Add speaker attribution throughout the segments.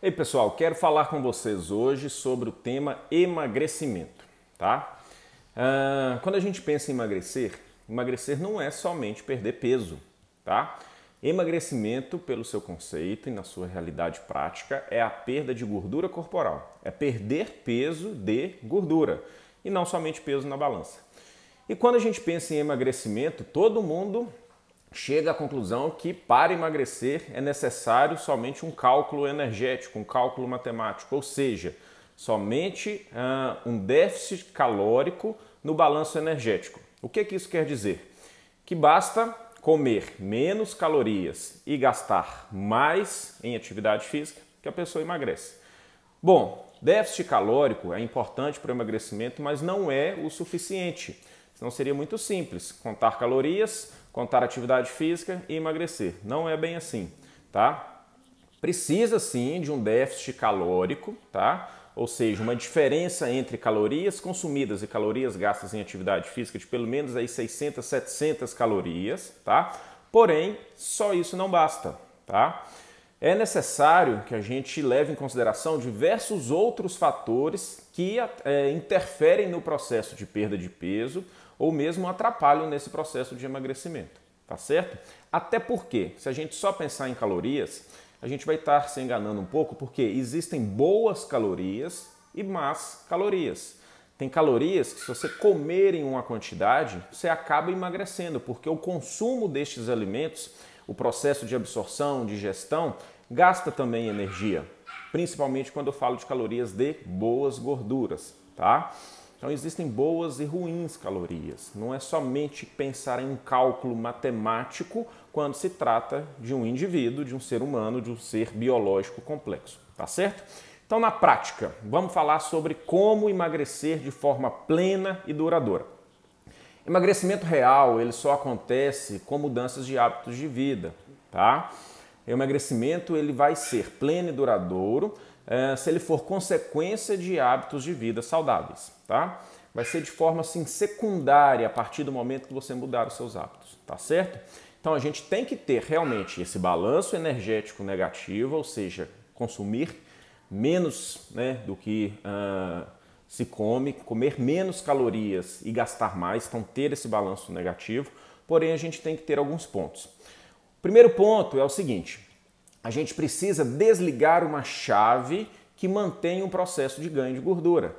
Speaker 1: Ei pessoal, quero falar com vocês hoje sobre o tema emagrecimento, tá? Ah, quando a gente pensa em emagrecer, emagrecer não é somente perder peso, tá? Emagrecimento, pelo seu conceito e na sua realidade prática, é a perda de gordura corporal, é perder peso de gordura e não somente peso na balança. E quando a gente pensa em emagrecimento, todo mundo chega à conclusão que para emagrecer é necessário somente um cálculo energético, um cálculo matemático, ou seja, somente uh, um déficit calórico no balanço energético. O que, é que isso quer dizer? Que basta comer menos calorias e gastar mais em atividade física que a pessoa emagrece. Bom, déficit calórico é importante para o emagrecimento, mas não é o suficiente. Senão seria muito simples, contar calorias, contar atividade física e emagrecer. Não é bem assim, tá? Precisa sim de um déficit calórico, tá? Ou seja, uma diferença entre calorias consumidas e calorias gastas em atividade física de pelo menos aí 600, 700 calorias, tá? Porém, só isso não basta, tá? É necessário que a gente leve em consideração diversos outros fatores que é, interferem no processo de perda de peso ou mesmo atrapalham nesse processo de emagrecimento, tá certo? Até porque, se a gente só pensar em calorias, a gente vai estar se enganando um pouco, porque existem boas calorias e más calorias. Tem calorias que, se você comer em uma quantidade, você acaba emagrecendo, porque o consumo destes alimentos, o processo de absorção, digestão, gasta também energia, principalmente quando eu falo de calorias de boas gorduras, tá? Então existem boas e ruins calorias. Não é somente pensar em um cálculo matemático quando se trata de um indivíduo, de um ser humano, de um ser biológico complexo, tá certo? Então, na prática, vamos falar sobre como emagrecer de forma plena e duradoura. Emagrecimento real, ele só acontece com mudanças de hábitos de vida, tá? O é emagrecimento ele vai ser pleno e duradouro é, se ele for consequência de hábitos de vida saudáveis, tá? Vai ser de forma assim secundária a partir do momento que você mudar os seus hábitos, tá certo? Então a gente tem que ter realmente esse balanço energético negativo, ou seja, consumir menos né, do que uh, se come, comer menos calorias e gastar mais, então ter esse balanço negativo. Porém, a gente tem que ter alguns pontos. Primeiro ponto é o seguinte: a gente precisa desligar uma chave que mantém um processo de ganho de gordura,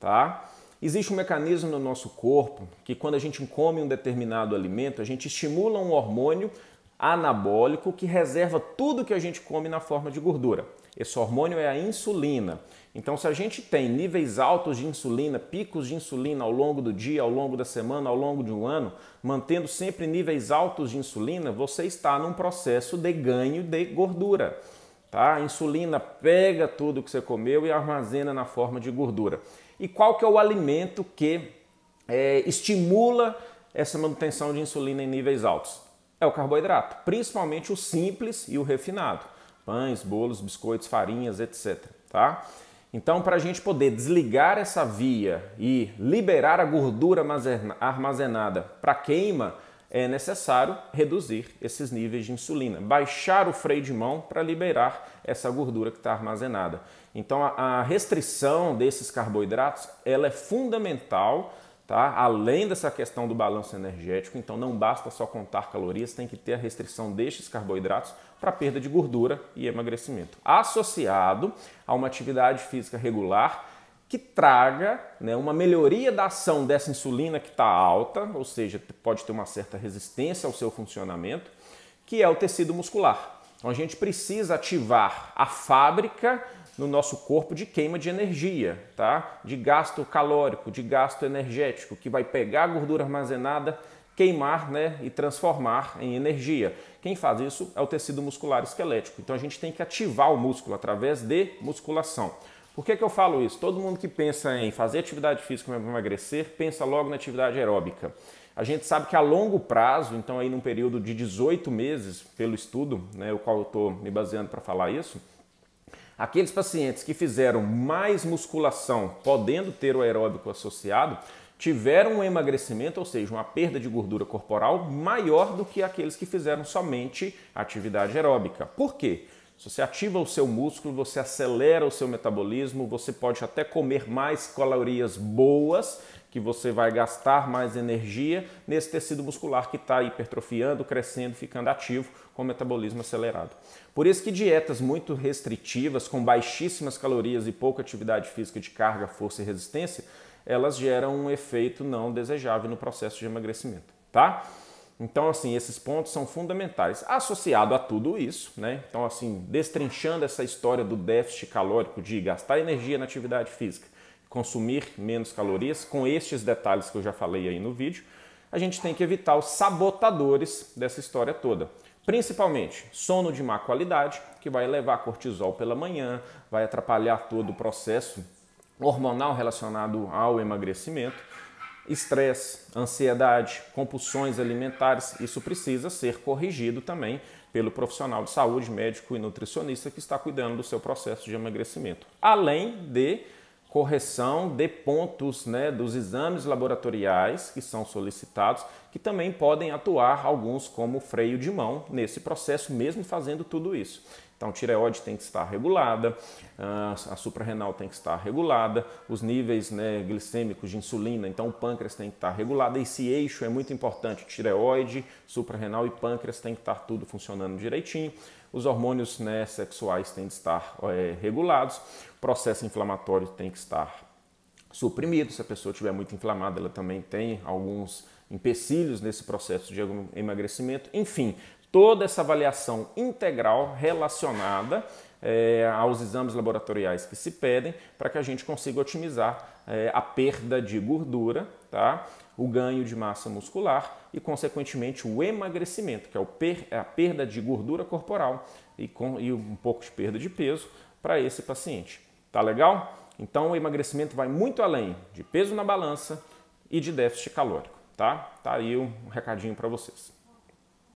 Speaker 1: tá? Existe um mecanismo no nosso corpo que quando a gente come um determinado alimento, a gente estimula um hormônio anabólico que reserva tudo que a gente come na forma de gordura. Esse hormônio é a insulina. Então, se a gente tem níveis altos de insulina, picos de insulina ao longo do dia, ao longo da semana, ao longo de um ano, mantendo sempre níveis altos de insulina, você está num processo de ganho de gordura. Tá? A insulina pega tudo que você comeu e armazena na forma de gordura. E qual que é o alimento que é, estimula essa manutenção de insulina em níveis altos? É o carboidrato, principalmente o simples e o refinado pães, bolos, biscoitos, farinhas, etc. Tá? Então, para a gente poder desligar essa via e liberar a gordura armazenada para queima, é necessário reduzir esses níveis de insulina, baixar o freio de mão para liberar essa gordura que está armazenada. Então, a restrição desses carboidratos ela é fundamental Tá? Além dessa questão do balanço energético, então não basta só contar calorias, tem que ter a restrição destes carboidratos para perda de gordura e emagrecimento, associado a uma atividade física regular que traga né, uma melhoria da ação dessa insulina que está alta, ou seja, pode ter uma certa resistência ao seu funcionamento, que é o tecido muscular. Então a gente precisa ativar a fábrica no nosso corpo de queima de energia, tá? De gasto calórico, de gasto energético, que vai pegar a gordura armazenada queimar né, e transformar em energia. Quem faz isso é o tecido muscular esquelético. Então a gente tem que ativar o músculo através de musculação. Por que, que eu falo isso? Todo mundo que pensa em fazer atividade física para emagrecer, pensa logo na atividade aeróbica. A gente sabe que a longo prazo, então aí num período de 18 meses, pelo estudo, né, o qual eu estou me baseando para falar isso, aqueles pacientes que fizeram mais musculação, podendo ter o aeróbico associado, tiveram um emagrecimento, ou seja, uma perda de gordura corporal maior do que aqueles que fizeram somente atividade aeróbica. Por quê? Se você ativa o seu músculo, você acelera o seu metabolismo, você pode até comer mais calorias boas, que você vai gastar mais energia nesse tecido muscular que está hipertrofiando, crescendo, ficando ativo com o metabolismo acelerado. Por isso que dietas muito restritivas, com baixíssimas calorias e pouca atividade física de carga, força e resistência, elas geram um efeito não desejável no processo de emagrecimento, tá? Então, assim, esses pontos são fundamentais. Associado a tudo isso, né? Então, assim, destrinchando essa história do déficit calórico de gastar energia na atividade física, consumir menos calorias, com estes detalhes que eu já falei aí no vídeo, a gente tem que evitar os sabotadores dessa história toda. Principalmente sono de má qualidade, que vai levar cortisol pela manhã, vai atrapalhar todo o processo hormonal relacionado ao emagrecimento, estresse, ansiedade, compulsões alimentares, isso precisa ser corrigido também pelo profissional de saúde, médico e nutricionista que está cuidando do seu processo de emagrecimento. Além de correção de pontos né, dos exames laboratoriais que são solicitados, que também podem atuar alguns como freio de mão nesse processo, mesmo fazendo tudo isso. Então, a tireoide tem que estar regulada, a suprarrenal tem que estar regulada, os níveis né, glicêmicos de insulina, então o pâncreas tem que estar regulado. Esse eixo é muito importante: tireoide, suprarrenal e pâncreas tem que estar tudo funcionando direitinho. Os hormônios né, sexuais têm que estar é, regulados, o processo inflamatório tem que estar suprimido. Se a pessoa estiver muito inflamada, ela também tem alguns empecilhos nesse processo de emagrecimento. Enfim, toda essa avaliação integral relacionada é, aos exames laboratoriais que se pedem para que a gente consiga otimizar é, a perda de gordura, tá? o ganho de massa muscular e, consequentemente, o emagrecimento, que é, per é a perda de gordura corporal e, com, e um pouco de perda de peso para esse paciente. Tá legal? Então, o emagrecimento vai muito além de peso na balança e de déficit calórico, tá? Tá aí um recadinho para vocês.